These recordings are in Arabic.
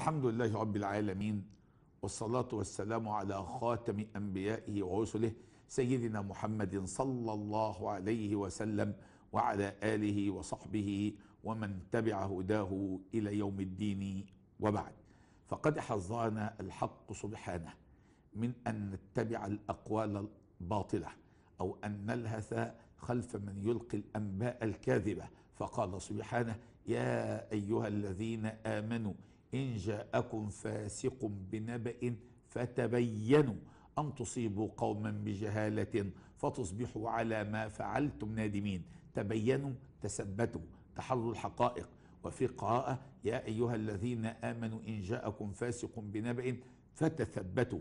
الحمد لله رب العالمين والصلاة والسلام على خاتم أنبيائه ورسله سيدنا محمد صلى الله عليه وسلم وعلى آله وصحبه ومن تبع هداه إلى يوم الدين وبعد فقد حظانا الحق سبحانه من أن نتبع الأقوال الباطلة أو أن نلهث خلف من يلقي الأنباء الكاذبة فقال سبحانه يا أيها الذين آمنوا إن جاءكم فاسق بنبأ فتبينوا أن تصيبوا قوما بجهالة فتصبحوا على ما فعلتم نادمين تبينوا تثبتوا تحلوا الحقائق وفي قراءة يا أيها الذين آمنوا إن جاءكم فاسق بنبأ فتثبتوا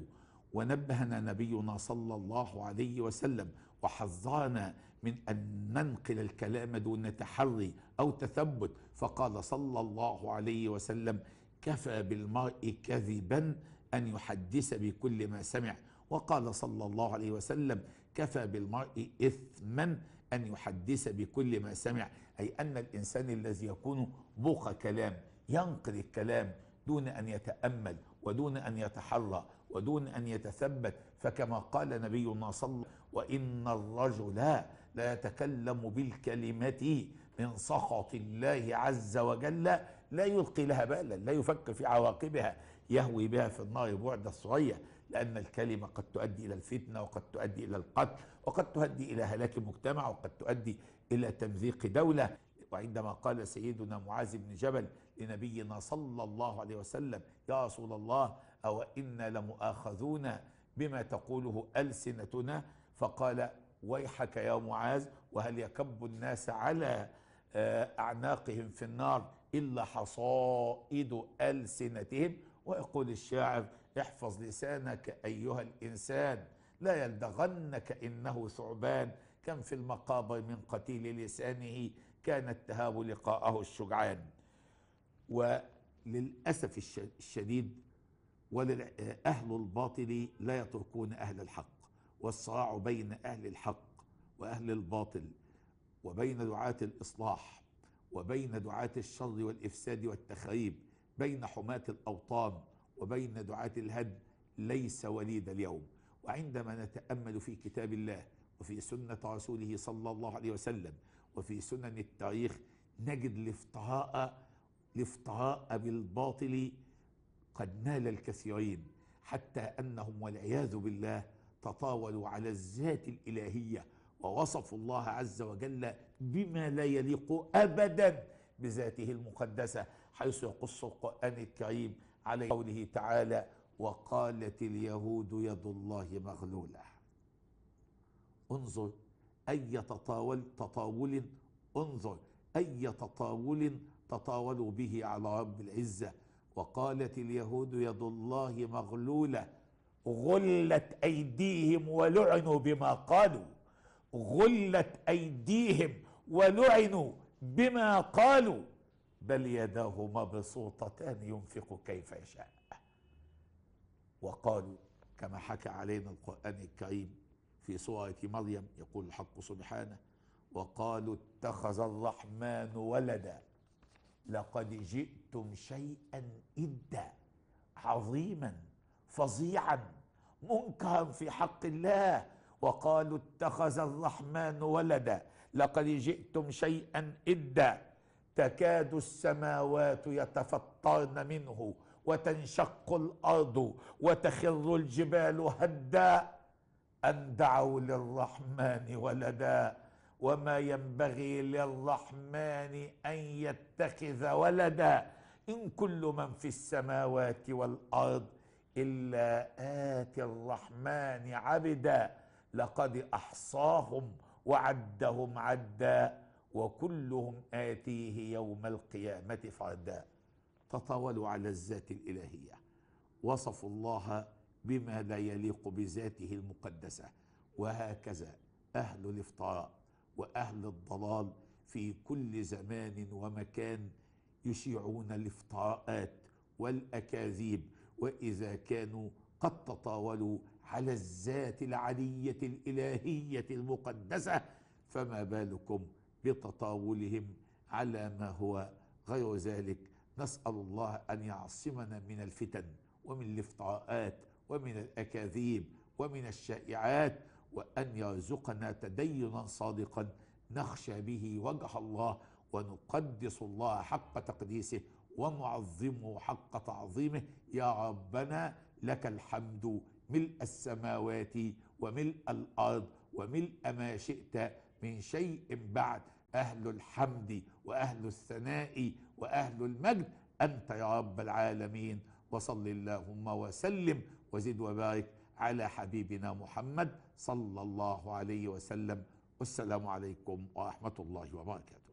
ونبهنا نبينا صلى الله عليه وسلم وحذرنا من أن ننقل الكلام دون تحري أو تثبت فقال صلى الله عليه وسلم كفى بالمرء كذبا أن يحدث بكل ما سمع وقال صلى الله عليه وسلم كفى بالمرء إثما أن يحدث بكل ما سمع أي أن الإنسان الذي يكون بوق كلام ينقل الكلام دون أن يتأمل ودون أن يتحرى ودون أن يتثبت فكما قال نبينا صلى الله عليه وسلم وإن الرجل لا يتكلم بالكلمة من سخط الله عز وجل لا يلقي لها بالا لا يفكر في عواقبها يهوي بها في النار بعد الصغير لأن الكلمة قد تؤدي إلى الفتنة وقد تؤدي إلى القتل وقد تؤدي إلى هلاك المجتمع وقد تؤدي إلى تمزيق دولة وعندما قال سيدنا معاذ بن جبل لنبينا صلى الله عليه وسلم يا رسول الله أو إنا لمؤاخذون بما تقوله ألسنتنا فقال ويحك يا معاذ وهل يكب الناس على آه، أعناقهم في النار إلا حصائد ألسنتهم ويقول الشاعر احفظ لسانك أيها الإنسان لا يلدغنك إنه ثعبان كم في المقابر من قتيل لسانه كان التهاب لقاءه الشجعان وللأسف الشديد أهل الباطل لا يتركون أهل الحق والصراع بين أهل الحق وأهل الباطل وبين دعاة الإصلاح وبين دعاة الشر والإفساد والتخريب بين حماة الأوطان وبين دعاة الهدم ليس وليد اليوم وعندما نتأمل في كتاب الله وفي سنة رسوله صلى الله عليه وسلم وفي سنن التاريخ نجد الافتراء الافتراء بالباطل قد نال الكثيرين حتى أنهم والعياذ بالله تطاولوا على الذات الإلهية ووصفوا الله عز وجل بما لا يليق أبدا بذاته المقدسة حيث يقص القرآن الكريم على قوله تعالى وقالت اليهود يد الله مغلولة انظر أي تطاول تطاول انظر أي تطاول تطاولوا به على رب العزة وقالت اليهود يد الله مغلولة غلت أيديهم ولعنوا بما قالوا غلت ايديهم ولعنوا بما قالوا بل يداه مبسوطتان ينفق كيف يشاء وقالوا كما حكى علينا القران الكريم في سوره مريم يقول الحق سبحانه وقالوا اتخذ الرحمن ولدا لقد جئتم شيئا ادا عظيما فظيعا منكرا في حق الله وقالوا اتخذ الرحمن ولدا لقد جئتم شيئا إدا تكاد السماوات يتفطرن منه وتنشق الارض وتخر الجبال هدا ان دعوا للرحمن ولدا وما ينبغي للرحمن ان يتخذ ولدا ان كل من في السماوات والارض الا اتي الرحمن عبدا لقد احصاهم وعدهم عدا وكلهم اتيه يوم القيامه فردا تطاولوا على الذات الالهيه وصفوا الله بما لا يليق بذاته المقدسه وهكذا اهل الافتراء واهل الضلال في كل زمان ومكان يشيعون الافتراءات والاكاذيب واذا كانوا قد تطاولوا على الذات العلية الإلهية المقدسة فما بالكم بتطاولهم على ما هو غير ذلك نسأل الله أن يعصمنا من الفتن ومن الافتراءات ومن الأكاذيب ومن الشائعات وأن يرزقنا تدينا صادقا نخشى به وجه الله ونقدس الله حق تقديسه ونعظمه حق تعظيمه يا ربنا لك الحمد ملء السماوات وملء الارض وملء ما شئت من شيء بعد اهل الحمد واهل الثناء واهل المجد انت يا رب العالمين وصل اللهم وسلم وزد وبارك على حبيبنا محمد صلى الله عليه وسلم والسلام عليكم ورحمه الله وبركاته